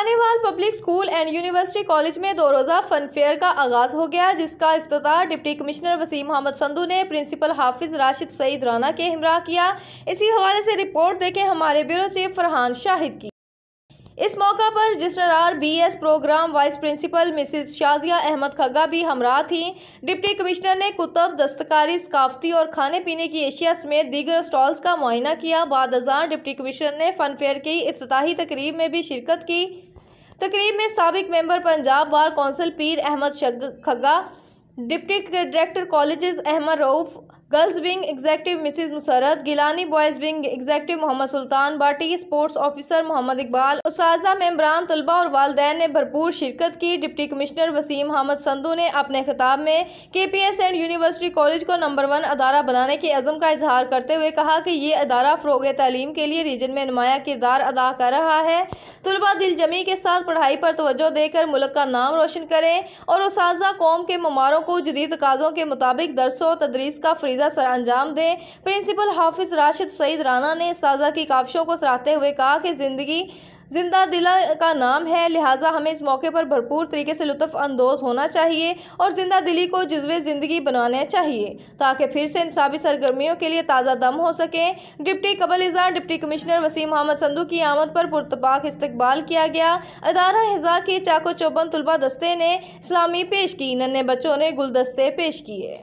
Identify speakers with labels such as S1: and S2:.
S1: पानीवाल public school and university college में दो रोज़ा फन फेयर का आगाज़ हो गया जिसका अफ्तार डिप्टी कमिश्नर वसीम मोहम्मद संधू ने प्रिंसिपल हाफिज राशिद सईद राना के हमरा किया इसी हवाले से रिपोर्ट देखें हमारे ब्यूरो चीफ फरहान शाहिद की इस मौका पर R B S program vice principal Mrs Shazia Ahmed Khagga भी हमरा थी डिप्टी कमिश्नर ने कुतब दस्तकारी सकाफती और खाने पीने की अशिया समेत दीगर स्टॉल्स का मुआयना किया बाद डिप्टी कमिश्नर ने फनफेयर की अफ्ताही तकरीब में भी शिरकत की तकरीब में सबक member Punjab bar council Peer Ahmed Khagga deputy director colleges Ahmed Rauf girls wing executive Mrs Musarrat Gilani boys wing executive Mohammad Sultan Bati sports officer Mohammad Iqbal उसाजा मेम्बरान तलबा और वालदेन ने भरपूर शिरकत की डिप्टी कमिश्नर वसीम अहमद संधू ने अपने खिताब में K P S and university college को नंबर वन अदारा बनाने के अज़म का इजहार करते हुए कहा कि ये अदारा फ़रोग तलीम के लिए रीजन में नुमाया किरदार अदा कर रहा है तलबा दिलजमी के साथ पढ़ाई पर तोज्जो देकर मुल्क का नाम रोशन करें और उसाजा कौम के ममारों को जदीद तकाज़ों के मुताबिक दरसों तदरीस का फरीज सर अंजाम दें प्रिंसिपल हाफिज़ राशिद सईद राना ने साजा की काविशों को सराहते हुए कहा कि ज़िंदगी जिंदा दिला का नाम है लिहाजा हमें इस मौके पर भरपूर तरीके से लुत्फ़ अंदोज़ होना चाहिए और जिंदा दिली को जज्वे ज़िंदगी बनाने चाहिए ताकि फिर से इंसाबी सरगर्मियों के लिए ताज़ा दम हो सके डिप्टी कबल इज़ा डिप्टी कमिश्नर वसीम अहमद संधु की आमद पर पुरतपाक इस्तकबाल किया गया अदारा हज़ा के चाको चौबन तलबा दस्ते ने इस्लामी पेश की नन्हे बच्चों ने गुलदस्ते पेश किए